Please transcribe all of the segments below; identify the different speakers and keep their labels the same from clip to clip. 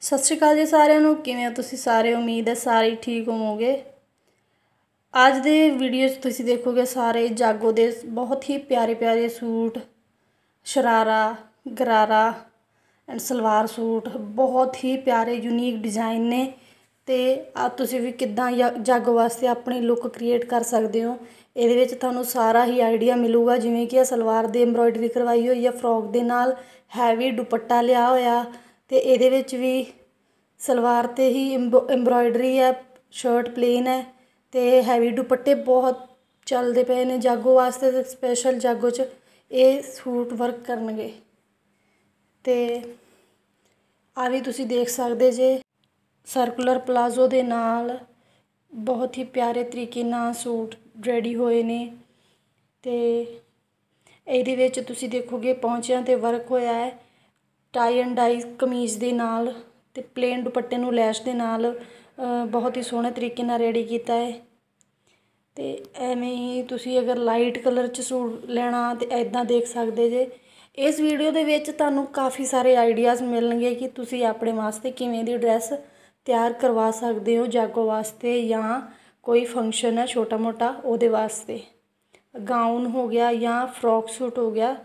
Speaker 1: ਸਤਿ ਸ਼੍ਰੀ ਅਕਾਲ ਜੀ ਸਾਰਿਆਂ ਨੂੰ ਕਿਵੇਂ ਹੋ ਤੁਸੀਂ ਸਾਰੇ ਉਮੀਦ ਹੈ ਸਾਰੇ ਠੀਕ ਹੋਵੋਗੇ ਅੱਜ ਦੇ ਵੀਡੀਓ 'ਚ ਤੁਸੀਂ ਦੇਖੋਗੇ ਸਾਰੇ ਜਾਗੋ ਦੇ ਬਹੁਤ ਹੀ ਪਿਆਰੇ ਪਿਆਰੇ suit sharara gharara and salwar suit ਬਹੁਤ ਹੀ ਪਿਆਰੇ ਯੂਨੀਕ ਡਿਜ਼ਾਈਨ ਨੇ ਤੇ ਆ ਤੁਸੀਂ ਵੀ ਕਿੱਦਾਂ ਜਾਗੋ ਵਾਸਤੇ ਆਪਣੀ ਲੁੱਕ ਕ੍ਰੀਏਟ ਕਰ ਸਕਦੇ ਹੋ ਇਹਦੇ ਵਿੱਚ ਤੁਹਾਨੂੰ ਸਾਰਾ ਹੀ ਆਈਡੀਆ ਮਿਲੂਗਾ ਜਿਵੇਂ ਕਿ ਇਹ ਸਲਵਾਰ ਦੇ ਐਮਬ੍ਰੋਇਡਰੀ ਕਰਵਾਈ ਹੋਈ ਹੈ ਫਰੋਕ ਦੇ ਨਾਲ ਹੈਵੀ ਦੁਪੱਟਾ ਲਿਆ ਹੋਇਆ ਤੇ ਇਹਦੇ ਵਿੱਚ ਵੀ ਸਲਵਾਰ 'ਤੇ ਹੀ ਐਮਬ੍ਰੋਇਡਰੀ ਹੈ ਸ਼ਰਟ ਪਲੇਨ ਹੈ ਤੇ ਹੈਵੀ ਦੁਪੱਟੇ ਬਹੁਤ ਚੱਲਦੇ ਪਏ ਨੇ ਜਾਗੋ ਵਾਸਤੇ ਸਪੈਸ਼ਲ ਜਾਗੋ 'ਚ ਇਹ ਸੂਟ ਵਰਕ ਕਰਨਗੇ ਤੇ ਆ ਵੀ ਤੁਸੀਂ ਦੇਖ ਸਕਦੇ ਜੇ ਸਰਕੂਲਰ ਪਲਾਜ਼ੋ ਦੇ ਨਾਲ ਬਹੁਤ ਹੀ ਪਿਆਰੇ ਤਰੀਕੇ ਨਾਲ ਸੂਟ ਰੈਡੀ ਹੋਏ ਨੇ ਤੇ ਇਹਦੇ ਵਿੱਚ ਤੁਸੀਂ ਦੇਖੋਗੇ ਪੌਂਚਿਆਂ 'ਤੇ ਵਰਕ ਹੋਇਆ ਹੈ ਟਾਈ ਐਂਡ ਡਾਈ ਕਮੀਜ਼ ਦੇ ਨਾਲ ਤੇ ਪਲੇਨ ਦੁਪੱਟੇ ਨੂੰ ਲੈਸ਼ ਦੇ ਨਾਲ ਬਹੁਤ ਹੀ ਸੋਹਣੇ ਤਰੀਕੇ ਨਾਲ ਰੈਡੀ ਕੀਤਾ ਹੈ ਤੇ ਐਵੇਂ ਹੀ ਤੁਸੀਂ ਅਗਰ ਲਾਈਟ ਕਲਰ 'ਚ ਸੂਟ ਲੈਣਾ ਤੇ ਐਦਾਂ ਦੇਖ ਸਕਦੇ ਜੇ ਇਸ ਵੀਡੀਓ ਦੇ ਵਿੱਚ ਤੁਹਾਨੂੰ ਕਾਫੀ ਸਾਰੇ ਆਈਡੀਆਜ਼ ਮਿਲਣਗੇ ਕਿ ਤੁਸੀਂ ਆਪਣੇ ਵਾਸਤੇ ਕਿਵੇਂ ਦੀ ਡਰੈਸ ਤਿਆਰ ਕਰਵਾ ਸਕਦੇ ਹੋ ਜਾਗੋ ਵਾਸਤੇ ਜਾਂ ਕੋਈ ਫੰਕਸ਼ਨ ਹੈ ਛੋਟਾ ਮੋਟਾ ਉਹਦੇ ਵਾਸਤੇ ਗਾਊਨ ਹੋ ਗਿਆ ਜਾਂ ਫਰੋਕ ਸੂਟ ਹੋ ਗਿਆ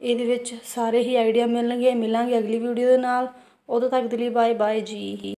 Speaker 1: ਇਹਦੇ ਵਿੱਚ ਸਾਰੇ ਹੀ ਆਈਡੀਆ ਮਿਲਣਗੇ ਮਿਲਾਂਗੇ ਅਗਲੀ ਵੀਡੀਓ ਦੇ ਨਾਲ ਉਦੋਂ ਤੱਕ ਦੇ ਲਈ ਬਾਏ ਬਾਏ ਜੀ